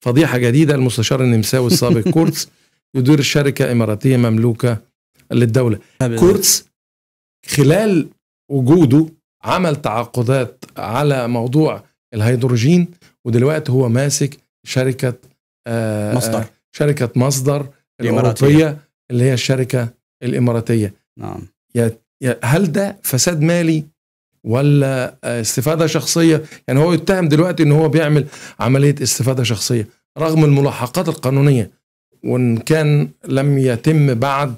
فضيحة جديدة المستشار النمساوي السابق كورتس يدير شركة إماراتية مملوكة للدولة كورتس خلال وجوده عمل تعاقدات على موضوع الهيدروجين ودلوقتي هو ماسك شركة آه, آه، مصدر شركة مصدر الإماراتية اللي هي الشركة الإماراتية نعم هل ده فساد مالي ولا استفاده شخصيه يعني هو يتهم دلوقتي ان هو بيعمل عمليه استفاده شخصيه رغم الملاحقات القانونيه وان كان لم يتم بعد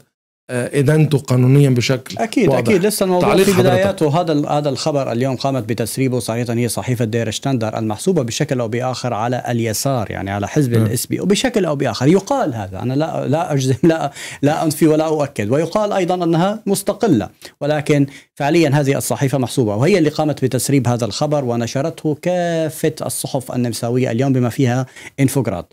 ادانته قانونيا بشكل اكيد واضح. اكيد لسه الموضوع في بداياته هذا هذا الخبر اليوم قامت بتسريبه صحيحا هي صحيفه دير شتاندر المحسوبه بشكل او باخر على اليسار يعني على حزب نعم. الاس بي وبشكل او باخر يقال هذا انا لا لا اجزم لا لا انفي ولا اؤكد ويقال ايضا انها مستقله ولكن فعليا هذه الصحيفه محسوبه وهي اللي قامت بتسريب هذا الخبر ونشرته كافه الصحف النمساويه اليوم بما فيها انفوغراد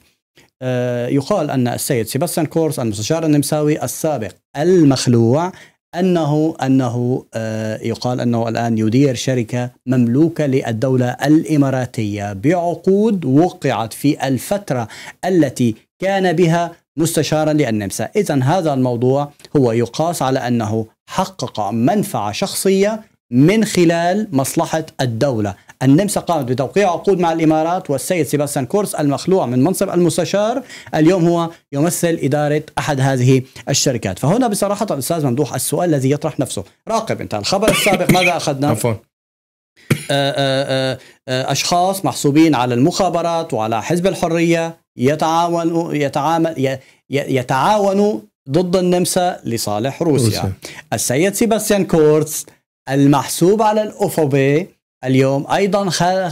آه، يقال ان السيد سيباستيان كورس المستشار النمساوي السابق المخلوع انه انه آه، يقال انه الان يدير شركه مملوكه للدوله الاماراتيه بعقود وقعت في الفتره التي كان بها مستشارا للنمسا، اذا هذا الموضوع هو يقاس على انه حقق منفعه شخصيه من خلال مصلحه الدوله، النمسا قامت بتوقيع عقود مع الامارات والسيد سيباستيان كورس المخلوع من منصب المستشار اليوم هو يمثل اداره احد هذه الشركات، فهنا بصراحه الاستاذ ممدوح السؤال الذي يطرح نفسه، راقب انت الخبر السابق ماذا اخذنا؟ عفوا آه، آه، آه، اشخاص محسوبين على المخابرات وعلى حزب الحريه يتعاونوا يتعامل يتعاونوا ضد النمسا لصالح روسيا. روسيا. السيد سيباستيان كورتس المحسوب على الأوفوبي اليوم ايضا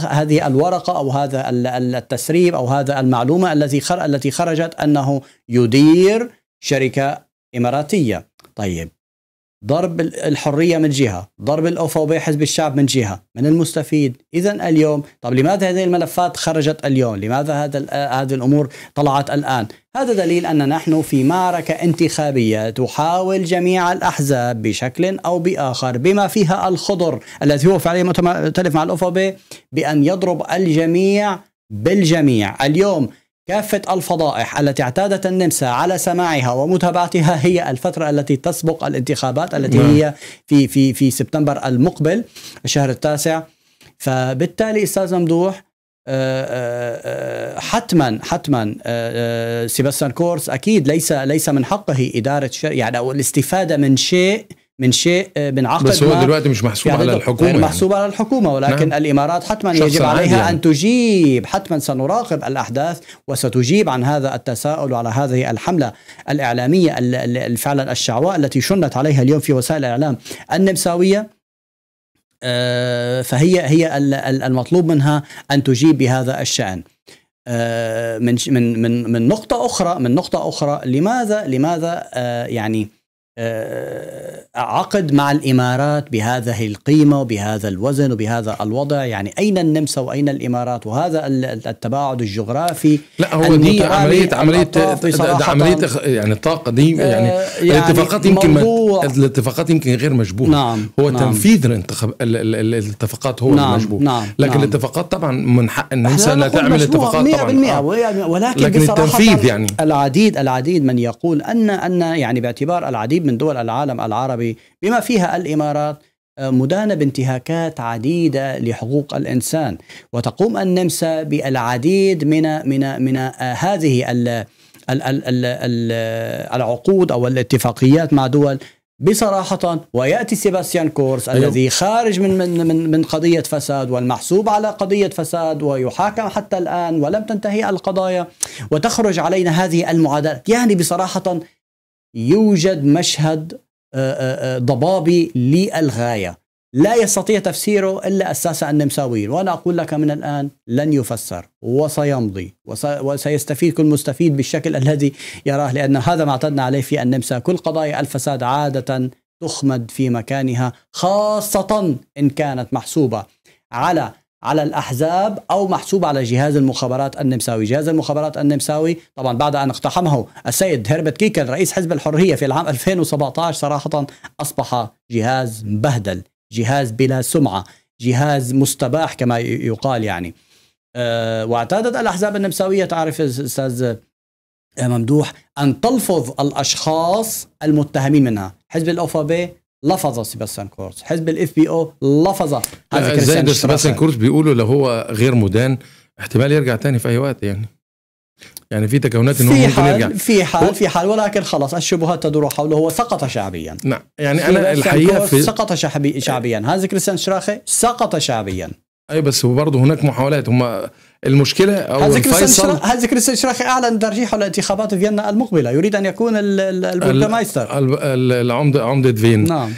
هذه الورقه او هذا التسريب او هذا المعلومه التي التي خرجت انه يدير شركه اماراتيه طيب ضرب الحريه من جهه، ضرب الأوفا حزب الشعب من جهه، من المستفيد؟ اذا اليوم، طب لماذا هذه الملفات خرجت اليوم؟ لماذا هذا آه، هذه الامور طلعت الان؟ هذا دليل ان نحن في معركه انتخابيه تحاول جميع الاحزاب بشكل او باخر بما فيها الخضر الذي هو فعليا متمثل مع الأوفا بان يضرب الجميع بالجميع، اليوم كافة الفضائح التي اعتادت النمسا على سماعها ومتابعتها هي الفترة التي تسبق الانتخابات التي نعم. هي في في في سبتمبر المقبل الشهر التاسع فبالتالي استاذ ممدوح آه، آه، آه، حتما حتما سيباستيان كورس اكيد ليس ليس من حقه اداره يعني او الاستفاده من شيء من شيء بنعقد آه، بس هو دلوقتي مش محسوب يعني على الحكومه يعني. محسوب على الحكومه ولكن نعم. الامارات حتما يجب عليها يعني. ان تجيب حتما سنراقب الاحداث وستجيب عن هذا التساؤل وعلى هذه الحمله الاعلاميه فعلا الشعواء التي شنت عليها اليوم في وسائل الاعلام النمساويه آه، فهي هي المطلوب منها ان تجيب بهذا الشان آه، من من من من نقطه اخرى من نقطه اخرى لماذا لماذا يعني عقد مع الامارات بهذه القيمه وبهذا الوزن وبهذا الوضع يعني اين النمسا واين الامارات وهذا التباعد الجغرافي لا هو عمليه عمليه عمليه يعني الطاقه دي آه، يعني, يعني الاتفاقات يمكن الاتفاقات يمكن غير مشبوهه نعم هو نعم تنفيذ الانتخاب الاتفاقات هو نعم المشبوه نعم لكن نعم الاتفاقات طبعا من حق النمسا انها تعمل اتفاقات 100% طبعا آه. يعني ولكن لكن التنفيذ يعني العديد العديد من يقول ان ان يعني باعتبار العديد من دول العالم العربي العربي بما فيها الامارات آه، مدانه بانتهاكات عديده لحقوق الانسان وتقوم النمسا بالعديد من من من آه، هذه العقود او الاتفاقيات مع دول بصراحة ويأتي سيباستيان كورس أيوه. الذي خارج من, من من من قضية فساد والمحسوب على قضية فساد ويحاكم حتى الآن ولم تنتهي القضايا وتخرج علينا هذه المعادلات يعني بصراحة يوجد مشهد آه، آه، آه، ضبابي للغاية لا يستطيع تفسيره إلا أساس النمساويين وأنا أقول لك من الآن لن يفسر وسيمضي وسيستفيد كل مستفيد بالشكل الذي يراه لأن هذا ما اعتدنا عليه في النمسا كل قضايا الفساد عادة تخمد في مكانها خاصة إن كانت محسوبة على على الأحزاب أو محسوب على جهاز المخابرات النمساوي جهاز المخابرات النمساوي طبعا بعد أن اقتحمه السيد هربت كيكل رئيس حزب الحرية في العام 2017 صراحة أصبح جهاز مبهدل جهاز بلا سمعة جهاز مستباح كما يقال يعني أه واعتادت الأحزاب النمساوية تعرف أستاذ ممدوح أن تلفظ الأشخاص المتهمين منها حزب الأوفا بي لفظ سيباستيان كورس حزب الاف بي او لفظ هذا زي سيباستيان كورس بيقولوا لو هو غير مدان احتمال يرجع تاني في اي وقت يعني يعني في تكونات انه هو ممكن يرجع في حال في حال ولكن خلاص الشبهات تدور حوله هو سقط شعبيا نعم يعني انا الحقيقه في سقط شعبيا هذا كريستيان شراخي سقط شعبيا اي بس برضه هناك محاولات هم المشكله او الفيصل هذا كريستيان شراخي اعلن ترشيحه لانتخابات فيينا المقبله يريد ان يكون البرجمايستر العمده عمده فين نعم